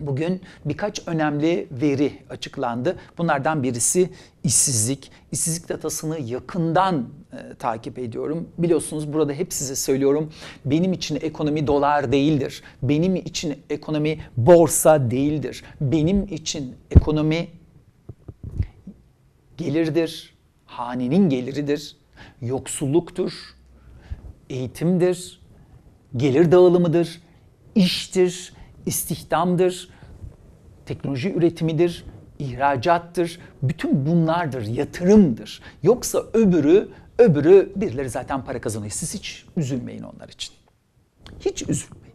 Bugün birkaç önemli veri açıklandı. Bunlardan birisi işsizlik. İşsizlik datasını yakından e, takip ediyorum. Biliyorsunuz burada hep size söylüyorum. Benim için ekonomi dolar değildir. Benim için ekonomi borsa değildir. Benim için ekonomi gelirdir. Hanenin geliridir. Yoksulluktur. Eğitimdir. Gelir dağılımıdır. iştir istihdamdır, teknoloji üretimidir, ihracattır. Bütün bunlardır, yatırımdır. Yoksa öbürü, öbürü birileri zaten para kazanıyor. Siz hiç üzülmeyin onlar için. Hiç üzülmeyin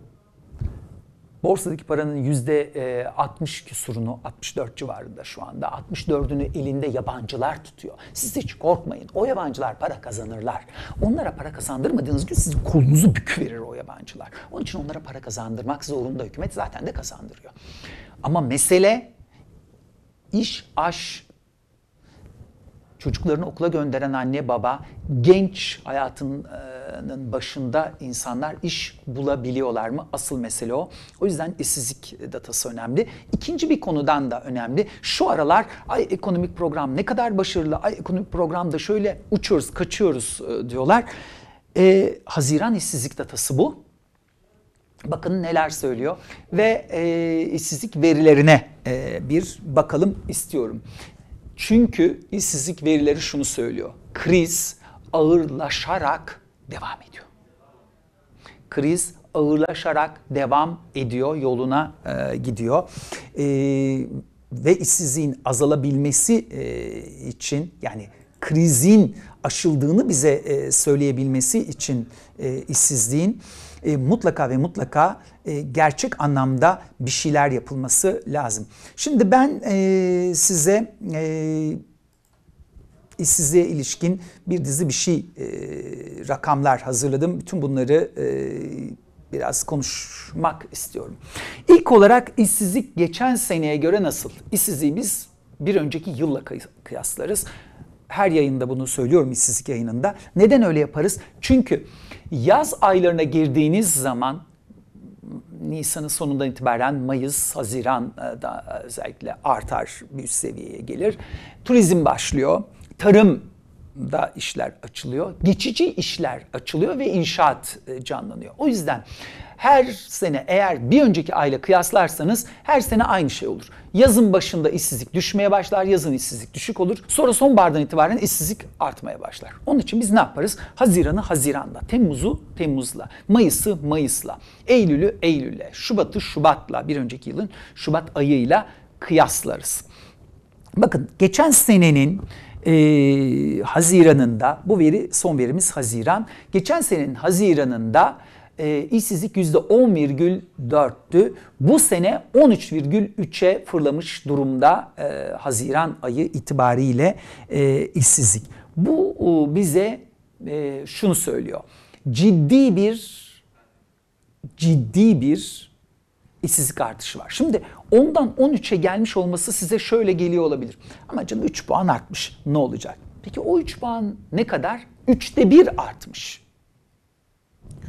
borsadaki paranın yüzde 60 e, küsurunu 64 civarında şu anda 64'ünü elinde yabancılar tutuyor. Siz hiç korkmayın. O yabancılar para kazanırlar. Onlara para kazandırmadığınız gün sizin kolunuzu büküverir o yabancılar. Onun için onlara para kazandırmak zorunda hükümet zaten de kazandırıyor. Ama mesele iş, aş, çocuklarını okula gönderen anne baba, genç hayatın e, başında insanlar iş bulabiliyorlar mı? Asıl mesele o. O yüzden işsizlik datası önemli. İkinci bir konudan da önemli. Şu aralar ay ekonomik program ne kadar başarılı, ay ekonomik programda şöyle uçuyoruz, kaçıyoruz e, diyorlar. E, Haziran işsizlik datası bu. Bakın neler söylüyor ve e, işsizlik verilerine e, bir bakalım istiyorum. Çünkü işsizlik verileri şunu söylüyor. Kriz ağırlaşarak devam ediyor. Kriz ağırlaşarak devam ediyor, yoluna e, gidiyor. E, ve işsizliğin azalabilmesi e, için yani krizin aşıldığını bize e, söyleyebilmesi için e, işsizliğin e, mutlaka ve mutlaka e, gerçek anlamda bir şeyler yapılması lazım. Şimdi ben e, size e, işsizliğe ilişkin bir dizi bir şey e, rakamlar hazırladım. Bütün bunları e, biraz konuşmak istiyorum. İlk olarak işsizlik geçen seneye göre nasıl? İşsizliği biz bir önceki yılla kıyaslarız. Her yayında bunu söylüyorum işsizlik yayınında. Neden öyle yaparız? Çünkü yaz aylarına girdiğiniz zaman Nisan'ın sonundan itibaren Mayıs, Haziran e, da özellikle artar bir üst seviyeye gelir. Turizm başlıyor tarımda işler açılıyor, geçici işler açılıyor ve inşaat e, canlanıyor. O yüzden her sene eğer bir önceki ayla kıyaslarsanız her sene aynı şey olur. Yazın başında işsizlik düşmeye başlar, yazın işsizlik düşük olur. Sonra sonbahardan itibaren işsizlik artmaya başlar. Onun için biz ne yaparız? Haziran'ı Haziran'la, Temmuz'u Temmuz'la, Mayıs'ı Mayıs'la, Eylül'ü Eylül'le, Şubat'ı Şubat'la, bir önceki yılın Şubat ayıyla kıyaslarız. Bakın geçen senenin e, Haziran'ında bu veri son verimiz Haziran. Geçen senenin Haziran'ında e, işsizlik %10,4'tü. Bu sene 13,3'e fırlamış durumda e, Haziran ayı itibariyle e, işsizlik. Bu e, bize e, şunu söylüyor. Ciddi bir ciddi bir işsizlik artışı var. Şimdi 10'dan 13'e gelmiş olması size şöyle geliyor olabilir. Ama canım 3 puan artmış ne olacak? Peki o 3 puan ne kadar? 3'te 1 artmış.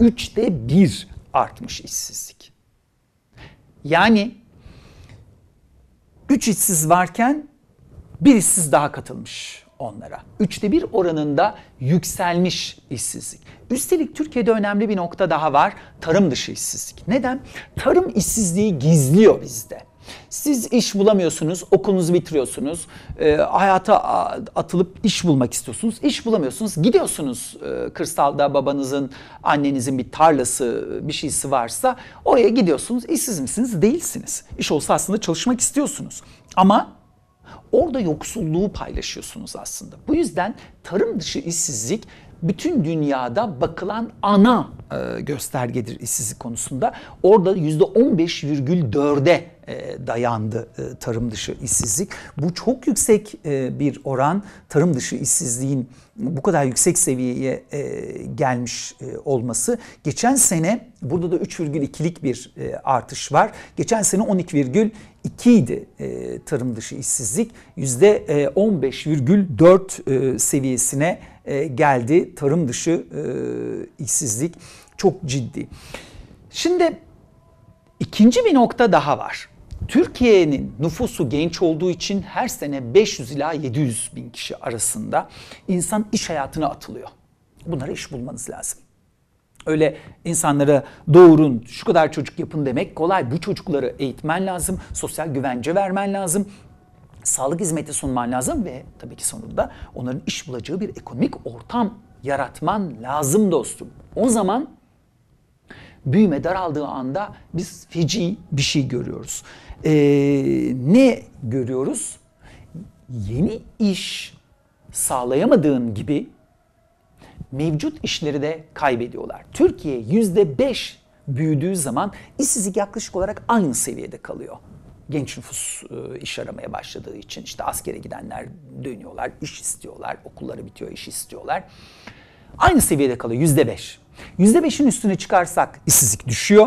3'te 1 artmış işsizlik. Yani 3 işsiz varken bir işsiz daha katılmış onlara. Üçte bir oranında yükselmiş işsizlik. Üstelik Türkiye'de önemli bir nokta daha var. Tarım dışı işsizlik. Neden? Tarım işsizliği gizliyor bizde. Siz iş bulamıyorsunuz, okulunuzu bitiriyorsunuz, e, hayata atılıp iş bulmak istiyorsunuz. iş bulamıyorsunuz, gidiyorsunuz e, kırsalda babanızın, annenizin bir tarlası, e, bir şeysi varsa oraya gidiyorsunuz. İşsiz misiniz? Değilsiniz. İş olsa aslında çalışmak istiyorsunuz. Ama orada yoksulluğu paylaşıyorsunuz aslında. Bu yüzden tarım dışı işsizlik bütün dünyada bakılan ana e, göstergedir işsizlik konusunda. Orada %15,4'e e, dayandı e, tarım dışı işsizlik. Bu çok yüksek e, bir oran tarım dışı işsizliğin bu kadar yüksek seviyeye gelmiş olması. Geçen sene burada da 3,2'lik bir artış var. Geçen sene 12,2 idi tarım dışı işsizlik. %15,4 seviyesine geldi tarım dışı işsizlik. Çok ciddi. Şimdi ikinci bir nokta daha var. Türkiye'nin nüfusu genç olduğu için her sene 500 ila 700 bin kişi arasında insan iş hayatına atılıyor. Bunlara iş bulmanız lazım. Öyle insanlara doğurun, şu kadar çocuk yapın demek kolay. Bu çocukları eğitmen lazım, sosyal güvence vermen lazım, sağlık hizmeti sunman lazım ve tabii ki sonunda onların iş bulacağı bir ekonomik ortam yaratman lazım dostum. O zaman büyüme daraldığı anda biz feci bir şey görüyoruz. Ee, ne görüyoruz? Yeni iş sağlayamadığın gibi mevcut işleri de kaybediyorlar. Türkiye yüzde beş büyüdüğü zaman işsizlik yaklaşık olarak aynı seviyede kalıyor. Genç nüfus e, iş aramaya başladığı için işte askere gidenler dönüyorlar, iş istiyorlar, okulları bitiyor, iş istiyorlar. Aynı seviyede kalıyor yüzde beş. %5'in üstüne çıkarsak işsizlik düşüyor.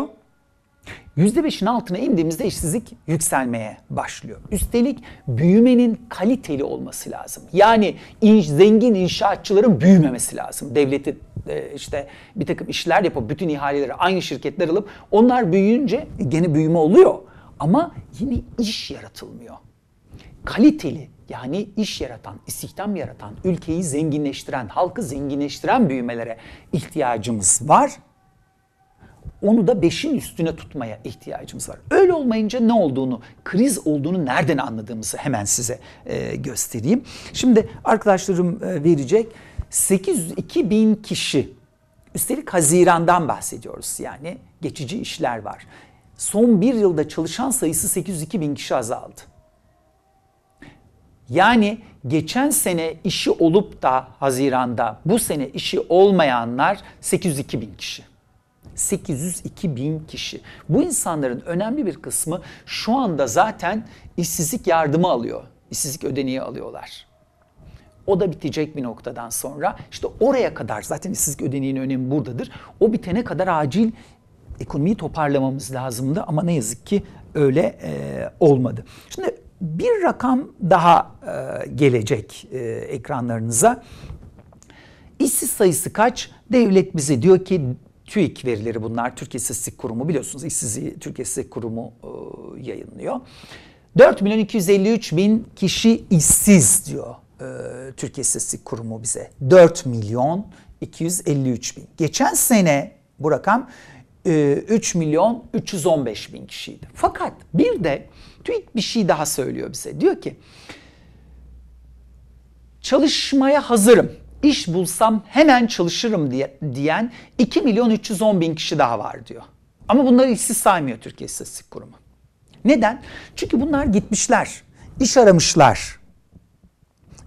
%5'in altına indiğimizde işsizlik yükselmeye başlıyor. Üstelik büyümenin kaliteli olması lazım. Yani inş, zengin inşaatçıların büyümemesi lazım. Devleti e, işte bir takım işler yapıp bütün ihaleleri aynı şirketler alıp onlar büyüyünce gene büyüme oluyor. Ama yine iş yaratılmıyor. Kaliteli yani iş yaratan, istihdam yaratan, ülkeyi zenginleştiren, halkı zenginleştiren büyümelere ihtiyacımız var. Onu da beşin üstüne tutmaya ihtiyacımız var. Öyle olmayınca ne olduğunu, kriz olduğunu nereden anladığımızı hemen size e, göstereyim. Şimdi arkadaşlarım e, verecek 802 bin kişi. Üstelik Haziran'dan bahsediyoruz yani geçici işler var. Son bir yılda çalışan sayısı 802 bin kişi azaldı. Yani geçen sene işi olup da Haziran'da bu sene işi olmayanlar 802 bin kişi. 802 bin kişi. Bu insanların önemli bir kısmı şu anda zaten işsizlik yardımı alıyor. İşsizlik ödeneği alıyorlar. O da bitecek bir noktadan sonra işte oraya kadar zaten işsizlik ödeneğinin önemi buradadır. O bitene kadar acil ekonomiyi toparlamamız lazımdı ama ne yazık ki öyle e, olmadı. Şimdi bir rakam daha e, gelecek e, ekranlarınıza. İşsiz sayısı kaç? Devlet bize diyor ki TÜİK verileri bunlar. Türkiye İstatistik Kurumu biliyorsunuz işsizliği Türkiye İstatistik Kurumu e, yayınlıyor. 4 milyon 253 bin kişi işsiz diyor e, Türkiye İstatistik Kurumu bize. 4 milyon 253 bin. Geçen sene bu rakam e, 3 milyon 315 bin kişiydi. Fakat bir de TÜİK bir şey daha söylüyor bize. Diyor ki çalışmaya hazırım, iş bulsam hemen çalışırım diye, diyen 2 milyon 310 bin kişi daha var diyor. Ama bunları işsiz saymıyor Türkiye İstatistik Kurumu. Neden? Çünkü bunlar gitmişler, iş aramışlar,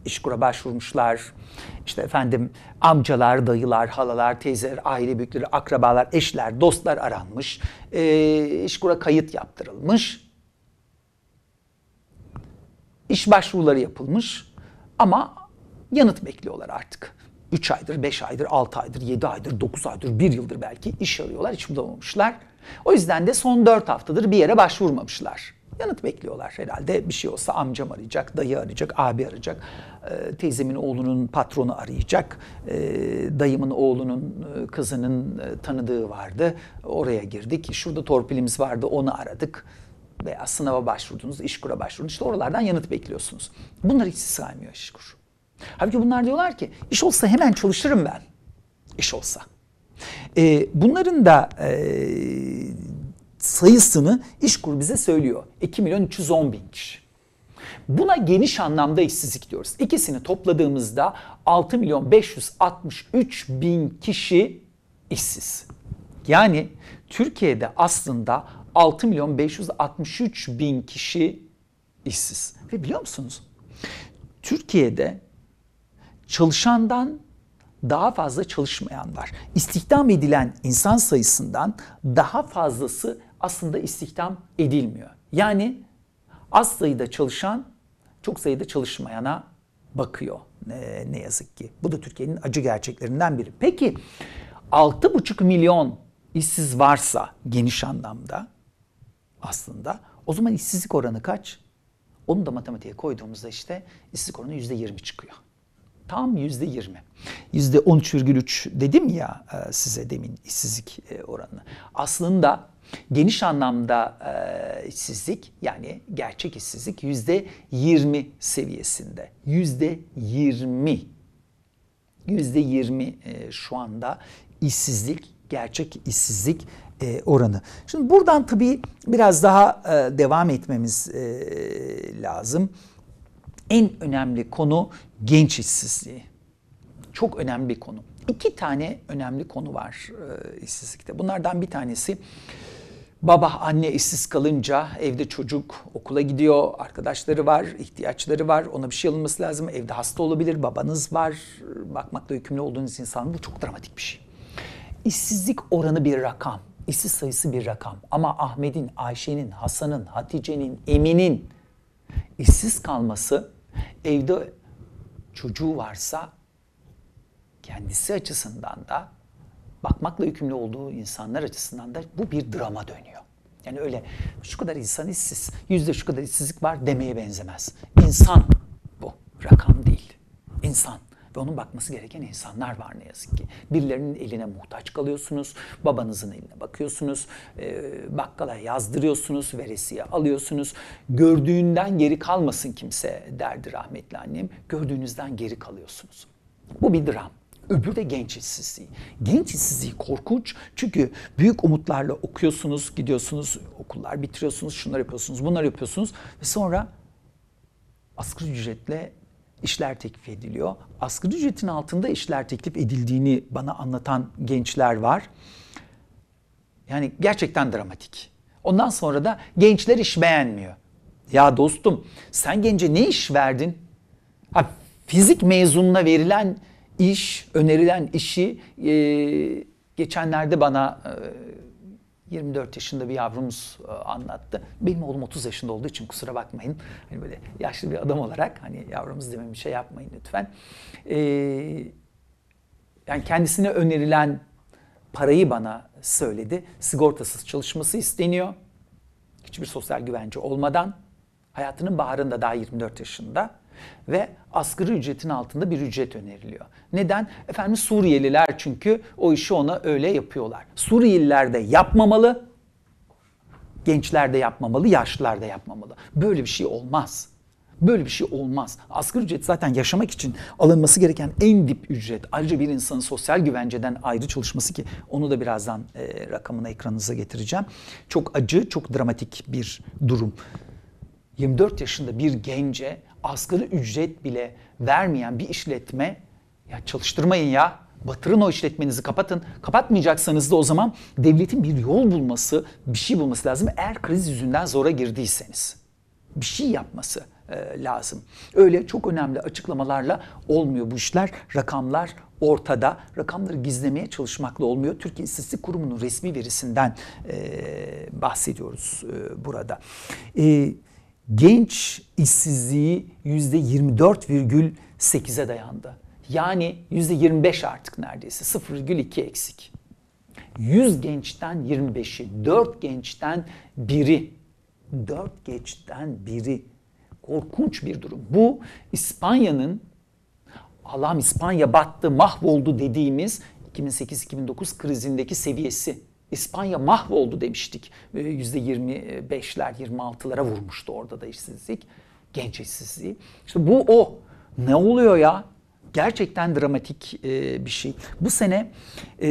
işkura başvurmuşlar. İşte efendim amcalar, dayılar, halalar, teyzeler, aile büyükleri, akrabalar, eşler, dostlar aranmış. E, ee, işkura kayıt yaptırılmış. İş başvuruları yapılmış ama yanıt bekliyorlar artık. 3 aydır, 5 aydır, 6 aydır, 7 aydır, 9 aydır, 1 yıldır belki iş arıyorlar, hiç bulamamışlar. O yüzden de son 4 haftadır bir yere başvurmamışlar. Yanıt bekliyorlar herhalde. Bir şey olsa amcam arayacak, dayı arayacak, abi arayacak, e, teyzemin oğlunun patronu arayacak, e, dayımın oğlunun e, kızının tanıdığı vardı. Oraya girdik. Şurada torpilimiz vardı, onu aradık veya sınava başvurdunuz, işkura başvurdunuz. İşte oralardan yanıt bekliyorsunuz. Bunlar hiç saymıyor işkur. Halbuki bunlar diyorlar ki iş olsa hemen çalışırım ben. İş olsa. E, bunların da e, sayısını işkur bize söylüyor. 2 milyon 310 bin kişi. Buna geniş anlamda işsizlik diyoruz. İkisini topladığımızda 6 milyon 563 bin kişi işsiz. Yani Türkiye'de aslında 6 milyon 563 bin kişi işsiz. Ve biliyor musunuz? Türkiye'de çalışandan daha fazla çalışmayan var. İstihdam edilen insan sayısından daha fazlası aslında istihdam edilmiyor. Yani az sayıda çalışan çok sayıda çalışmayana bakıyor ne, yazık ki. Bu da Türkiye'nin acı gerçeklerinden biri. Peki 6,5 milyon işsiz varsa geniş anlamda aslında. O zaman işsizlik oranı kaç? Onu da matematiğe koyduğumuzda işte işsizlik oranı yüzde yirmi çıkıyor. Tam yüzde yirmi. Yüzde on üç virgül üç dedim ya e, size demin işsizlik e, oranını. Aslında geniş anlamda e, işsizlik yani gerçek işsizlik yüzde yirmi seviyesinde. Yüzde yirmi. Yüzde yirmi şu anda işsizlik, gerçek işsizlik e, oranı. Şimdi buradan tabii biraz daha e, devam etmemiz e, lazım. En önemli konu genç işsizliği. Çok önemli bir konu. İki tane önemli konu var e, işsizlikte. Bunlardan bir tanesi baba anne işsiz kalınca evde çocuk okula gidiyor, arkadaşları var, ihtiyaçları var, ona bir şey alınması lazım. Evde hasta olabilir, babanız var, bakmakla yükümlü olduğunuz insan bu çok dramatik bir şey. İşsizlik oranı bir rakam işsiz sayısı bir rakam. Ama Ahmet'in, Ayşe'nin, Hasan'ın, Hatice'nin, Emin'in işsiz kalması evde çocuğu varsa kendisi açısından da bakmakla yükümlü olduğu insanlar açısından da bu bir drama dönüyor. Yani öyle şu kadar insan işsiz, yüzde şu kadar işsizlik var demeye benzemez. İnsan bu, rakam değil. İnsan ve onun bakması gereken insanlar var ne yazık ki. Birilerinin eline muhtaç kalıyorsunuz, babanızın eline bakıyorsunuz, e, bakkala yazdırıyorsunuz, veresiye alıyorsunuz. Gördüğünden geri kalmasın kimse derdi rahmetli annem. Gördüğünüzden geri kalıyorsunuz. Bu bir dram. Öbürü de genç işsizliği. Genç işsizliği korkunç çünkü büyük umutlarla okuyorsunuz, gidiyorsunuz, okullar bitiriyorsunuz, şunlar yapıyorsunuz, bunlar yapıyorsunuz ve sonra asgari ücretle işler teklif ediliyor. Asgari ücretin altında işler teklif edildiğini bana anlatan gençler var. Yani gerçekten dramatik. Ondan sonra da gençler iş beğenmiyor. Ya dostum sen gence ne iş verdin? Ha, fizik mezununa verilen iş, önerilen işi e, geçenlerde bana e, 24 yaşında bir yavrumuz e, anlattı. Benim oğlum 30 yaşında olduğu için kusura bakmayın. Hani böyle yaşlı bir adam olarak hani yavrumuz demem bir şey yapmayın lütfen. Ee, yani kendisine önerilen parayı bana söyledi. Sigortasız çalışması isteniyor. Hiçbir sosyal güvence olmadan. Hayatının baharında daha 24 yaşında ve asgari ücretin altında bir ücret öneriliyor. Neden? Efendim Suriyeliler çünkü o işi ona öyle yapıyorlar. Suriyeliler de yapmamalı, gençler de yapmamalı, yaşlılar da yapmamalı. Böyle bir şey olmaz. Böyle bir şey olmaz. Asgari ücret zaten yaşamak için alınması gereken en dip ücret. Ayrıca bir insanın sosyal güvenceden ayrı çalışması ki onu da birazdan e, rakamını ekranınıza getireceğim. Çok acı, çok dramatik bir durum. 24 yaşında bir gence asgari ücret bile vermeyen bir işletme ya çalıştırmayın ya batırın o işletmenizi kapatın. Kapatmayacaksanız da o zaman devletin bir yol bulması, bir şey bulması lazım. Eğer kriz yüzünden zora girdiyseniz bir şey yapması e, lazım. Öyle çok önemli açıklamalarla olmuyor bu işler. Rakamlar ortada. Rakamları gizlemeye çalışmakla olmuyor. Türkiye İstatistik Kurumu'nun resmi verisinden e, bahsediyoruz e, burada. Evet genç işsizliği %24,8'e dayandı. Yani %25 artık neredeyse 0,2 eksik. 100 gençten 25'i, 4 gençten biri, 4 gençten biri korkunç bir durum. Bu İspanya'nın Allah'ım İspanya battı, mahvoldu dediğimiz 2008-2009 krizindeki seviyesi. İspanya mahvoldu demiştik. %25'ler ee, 26'lara vurmuştu orada da işsizlik. Genç işsizliği. İşte bu o. Ne oluyor ya? Gerçekten dramatik e, bir şey. Bu sene e,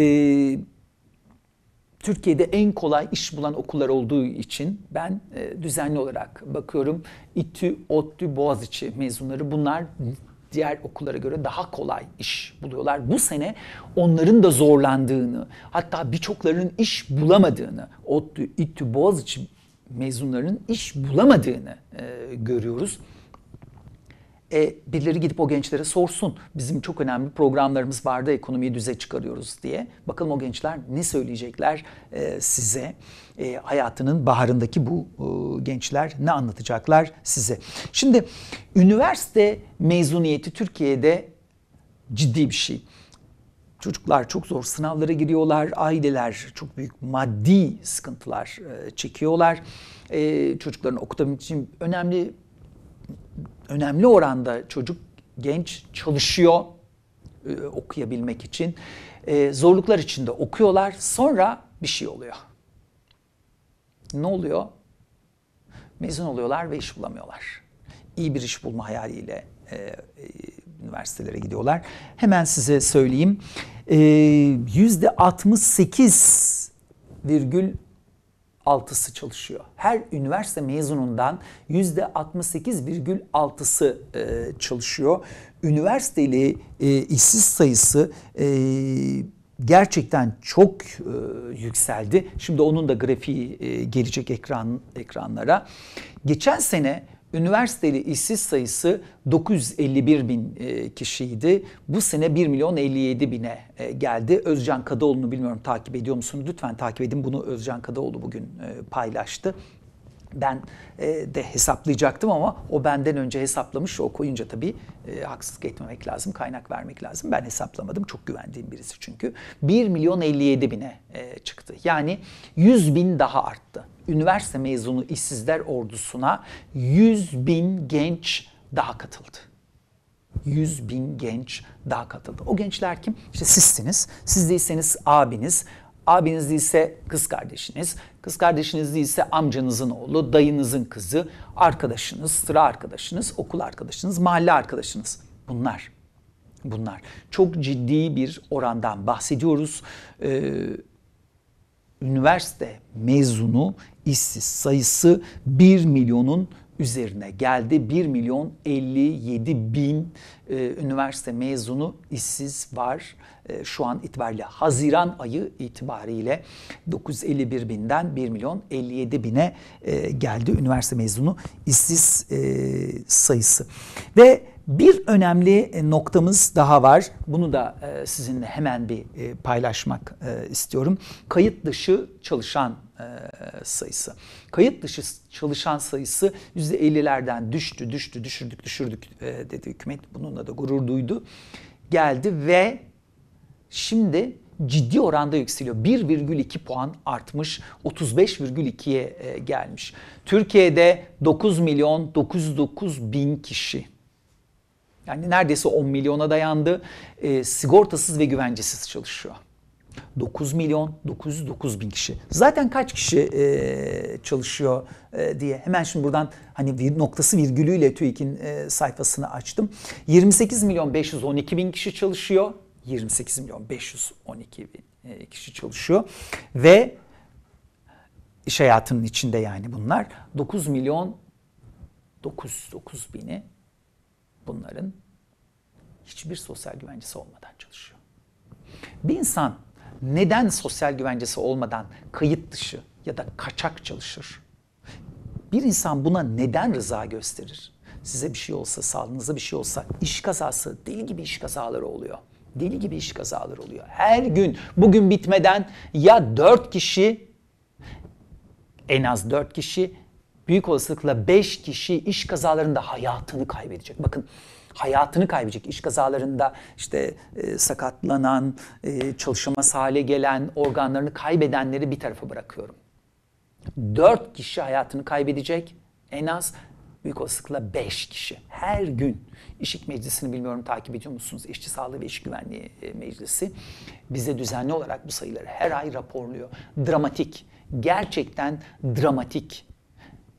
Türkiye'de en kolay iş bulan okullar olduğu için ben e, düzenli olarak bakıyorum. İTÜ, ODTÜ, Boğaziçi mezunları bunlar diğer okullara göre daha kolay iş buluyorlar. Bu sene onların da zorlandığını, hatta birçoklarının iş bulamadığını, ODTÜ, İTTÜ, Boğaziçi mezunlarının iş bulamadığını e, görüyoruz e, birileri gidip o gençlere sorsun. Bizim çok önemli programlarımız vardı ekonomiyi düze çıkarıyoruz diye. Bakalım o gençler ne söyleyecekler e, size. E, hayatının baharındaki bu e, gençler ne anlatacaklar size. Şimdi üniversite mezuniyeti Türkiye'de ciddi bir şey. Çocuklar çok zor sınavlara giriyorlar, aileler çok büyük maddi sıkıntılar e, çekiyorlar. E, çocukların okutabilmek için önemli önemli oranda çocuk genç çalışıyor e, okuyabilmek için. E, zorluklar içinde okuyorlar. Sonra bir şey oluyor. Ne oluyor? Mezun oluyorlar ve iş bulamıyorlar. İyi bir iş bulma hayaliyle e, e, üniversitelere gidiyorlar. Hemen size söyleyeyim. E, yüzde E, virgül %68,6'sı çalışıyor. Her üniversite mezunundan %68,6'sı e, çalışıyor. Üniversiteli e, işsiz sayısı e, gerçekten çok e, yükseldi. Şimdi onun da grafiği e, gelecek ekran ekranlara. Geçen sene Üniversiteli işsiz sayısı 951 bin e, kişiydi. Bu sene 1 milyon 57 bine e, geldi. Özcan Kadıoğlu'nu bilmiyorum takip ediyor musunuz? Lütfen takip edin. Bunu Özcan Kadıoğlu bugün e, paylaştı. Ben de hesaplayacaktım ama o benden önce hesaplamış. O koyunca tabii haksızlık etmemek lazım, kaynak vermek lazım. Ben hesaplamadım. Çok güvendiğim birisi çünkü. 1 milyon 57 bine çıktı. Yani 100 bin daha arttı üniversite mezunu işsizler ordusuna 100 bin genç daha katıldı. 100 bin genç daha katıldı. O gençler kim? İşte sizsiniz. Siz değilseniz abiniz, abiniz değilse kız kardeşiniz, kız kardeşiniz değilse amcanızın oğlu, dayınızın kızı, arkadaşınız, sıra arkadaşınız, okul arkadaşınız, mahalle arkadaşınız. Bunlar. Bunlar. Çok ciddi bir orandan bahsediyoruz. Ee, üniversite mezunu işsiz sayısı 1 milyonun üzerine geldi. 1 milyon 57 bin e, üniversite mezunu işsiz var. E, şu an itibariyle Haziran ayı itibariyle 951 binden 1 milyon 57 bine e, geldi üniversite mezunu işsiz e, sayısı. Ve bir önemli e, noktamız daha var. Bunu da e, sizinle hemen bir e, paylaşmak istiyorum. Kayıt dışı çalışan e, sayısı. Kayıt dışı çalışan sayısı %50'lerden düştü, düştü, düşürdük, düşürdük e, dedi hükümet. Bununla da gurur duydu. Geldi ve şimdi ciddi oranda yükseliyor. 1,2 puan artmış, 35,2'ye e, gelmiş. Türkiye'de 9 milyon 909 bin kişi yani neredeyse 10 milyona dayandı. E, sigortasız ve güvencesiz çalışıyor. 9 milyon 909 bin kişi. Zaten kaç kişi e, çalışıyor e, diye hemen şimdi buradan hani vir, noktası virgülüyle TÜİK'in e, sayfasını açtım. 28 milyon 512 bin kişi çalışıyor. 28 milyon 512 bin e, kişi çalışıyor ve iş hayatının içinde yani bunlar 9 milyon 909 bini bunların hiçbir sosyal güvencesi olmadan çalışıyor. Bir insan neden sosyal güvencesi olmadan kayıt dışı ya da kaçak çalışır? Bir insan buna neden rıza gösterir? Size bir şey olsa, sağlığınıza bir şey olsa, iş kazası, deli gibi iş kazaları oluyor. Deli gibi iş kazaları oluyor. Her gün bugün bitmeden ya dört kişi en az dört kişi büyük olasılıkla beş kişi iş kazalarında hayatını kaybedecek. Bakın hayatını kaybedecek. İş kazalarında işte e, sakatlanan, e, çalışamaz hale gelen, organlarını kaybedenleri bir tarafa bırakıyorum. Dört kişi hayatını kaybedecek. En az büyük olasılıkla 5 kişi her gün işik Meclisi'ni bilmiyorum takip ediyor musunuz? İşçi Sağlığı ve İş Güvenliği e, Meclisi bize düzenli olarak bu sayıları her ay raporluyor. Dramatik, gerçekten dramatik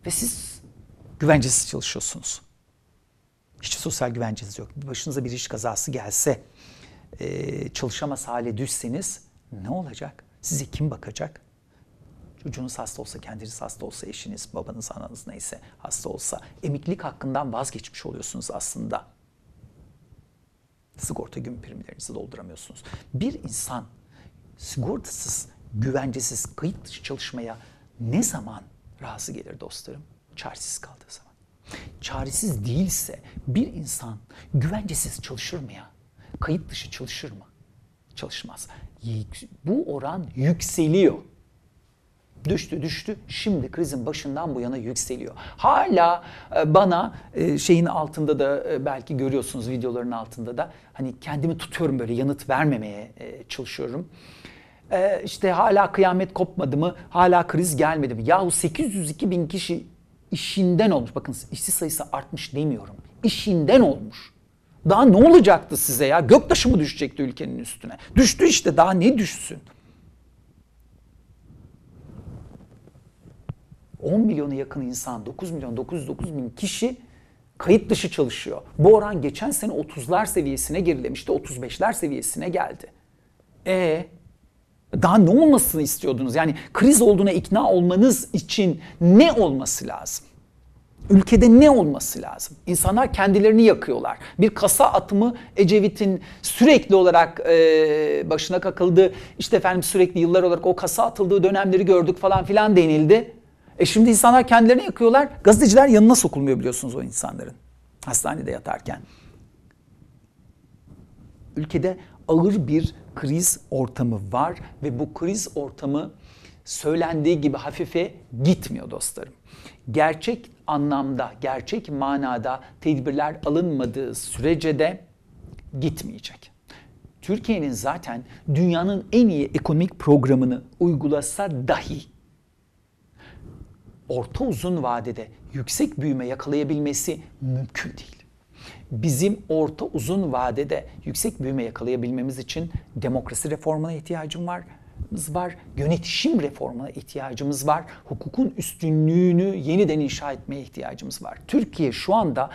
ve siz güvencesiz çalışıyorsunuz. Hiç sosyal güvenceniz yok. Başınıza bir iş kazası gelse, e, çalışamaz hale düşseniz ne olacak? Size kim bakacak? Çocuğunuz hasta olsa, kendiniz hasta olsa, eşiniz, babanız, ananız neyse hasta olsa emeklilik hakkından vazgeçmiş oluyorsunuz aslında. Sigorta gün primlerinizi dolduramıyorsunuz. Bir insan sigortasız, güvencesiz, kayıt dışı çalışmaya ne zaman razı gelir dostlarım? Çaresiz kaldığı zaman çaresiz değilse bir insan güvencesiz çalışır mı ya? Kayıt dışı çalışır mı? Çalışmaz. Bu oran yükseliyor. Düştü düştü. Şimdi krizin başından bu yana yükseliyor. Hala e, bana e, şeyin altında da e, belki görüyorsunuz videoların altında da hani kendimi tutuyorum böyle yanıt vermemeye çalışıyorum. İşte hala kıyamet kopmadı mı? Hala kriz gelmedi mi? Yahu 802 bin kişi işinden olmuş. Bakın işsiz sayısı artmış demiyorum. İşinden olmuş. Daha ne olacaktı size ya? Göktaşı mı düşecekti ülkenin üstüne? Düştü işte daha ne düşsün? 10 milyonu yakın insan, 9 milyon 909 bin kişi kayıt dışı çalışıyor. Bu oran geçen sene 30'lar seviyesine gerilemişti, 35'ler seviyesine geldi. E daha ne olmasını istiyordunuz? Yani kriz olduğuna ikna olmanız için ne olması lazım? Ülkede ne olması lazım? İnsanlar kendilerini yakıyorlar. Bir kasa atımı Ecevit'in sürekli olarak e, başına kakıldı. İşte efendim sürekli yıllar olarak o kasa atıldığı dönemleri gördük falan filan denildi. E şimdi insanlar kendilerini yakıyorlar. Gazeteciler yanına sokulmuyor biliyorsunuz o insanların. Hastanede yatarken. Ülkede ağır bir kriz ortamı var ve bu kriz ortamı söylendiği gibi hafife gitmiyor dostlarım. Gerçek anlamda, gerçek manada tedbirler alınmadığı sürece de gitmeyecek. Türkiye'nin zaten dünyanın en iyi ekonomik programını uygulasa dahi orta uzun vadede yüksek büyüme yakalayabilmesi mümkün değil bizim orta uzun vadede yüksek büyüme yakalayabilmemiz için demokrasi reformuna ihtiyacım var var, yönetişim reformuna ihtiyacımız var, hukukun üstünlüğünü yeniden inşa etmeye ihtiyacımız var. Türkiye şu anda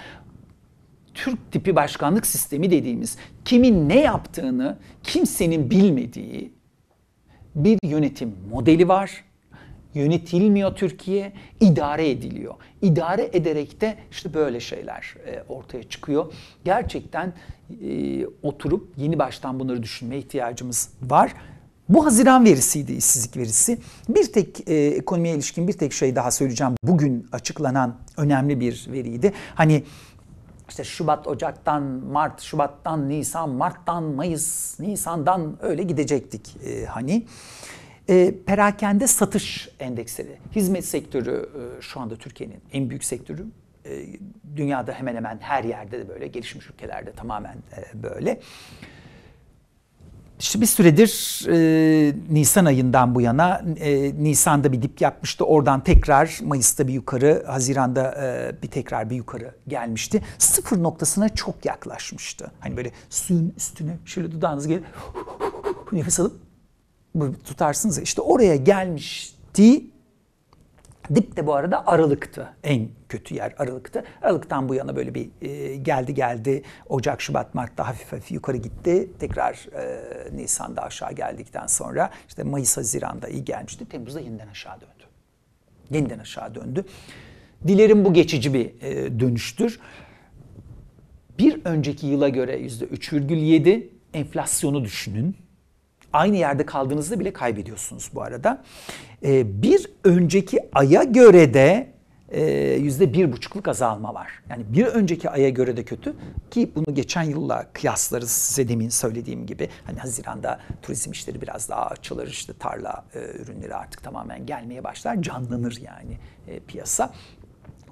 Türk tipi başkanlık sistemi dediğimiz kimin ne yaptığını kimsenin bilmediği bir yönetim modeli var yönetilmiyor Türkiye, idare ediliyor. İdare ederek de işte böyle şeyler e, ortaya çıkıyor. Gerçekten e, oturup yeni baştan bunları düşünmeye ihtiyacımız var. Bu Haziran verisiydi işsizlik verisi. Bir tek e, ekonomiye ilişkin bir tek şey daha söyleyeceğim. Bugün açıklanan önemli bir veriydi. Hani işte Şubat, Ocak'tan, Mart, Şubat'tan, Nisan, Mart'tan, Mayıs, Nisan'dan öyle gidecektik e, hani. E, perakende satış endeksleri. Hizmet sektörü e, şu anda Türkiye'nin en büyük sektörü. E, dünyada hemen hemen her yerde de böyle, gelişmiş ülkelerde tamamen e, böyle. İşte bir süredir e, Nisan ayından bu yana e, Nisan'da bir dip yapmıştı. Oradan tekrar Mayıs'ta bir yukarı, Haziran'da e, bir tekrar bir yukarı gelmişti. Sıfır noktasına çok yaklaşmıştı. Hani böyle suyun üstüne şöyle dudağınız gibi nefes alıp tutarsınız. İşte oraya gelmişti. Dip de bu arada Aralık'tı. En kötü yer Aralık'tı. Aralık'tan bu yana böyle bir e, geldi geldi. Ocak, Şubat, Mart'ta hafif hafif yukarı gitti. Tekrar e, Nisan'da aşağı geldikten sonra işte Mayıs, Haziran'da iyi gelmişti. Temmuz'da yeniden aşağı döndü. Yeniden aşağı döndü. Dilerim bu geçici bir e, dönüştür. Bir önceki yıla göre yüzde %3,7 enflasyonu düşünün. Aynı yerde kaldığınızda bile kaybediyorsunuz bu arada. E, bir önceki aya göre de e, yüzde bir buçukluk azalma var. Yani bir önceki aya göre de kötü ki bunu geçen yılla kıyaslarız size demin söylediğim gibi. Hani Haziran'da turizm işleri biraz daha açılır işte tarla e, ürünleri artık tamamen gelmeye başlar canlanır yani e, piyasa.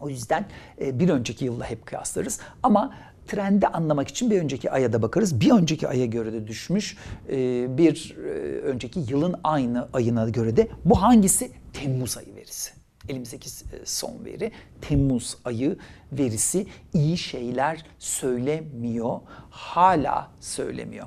O yüzden e, bir önceki yılla hep kıyaslarız ama trendi anlamak için bir önceki aya da bakarız. Bir önceki aya göre de düşmüş. Ee, bir e, önceki yılın aynı ayına göre de bu hangisi? Temmuz ayı verisi. Elimizdeki e, son veri Temmuz ayı verisi iyi şeyler söylemiyor. Hala söylemiyor.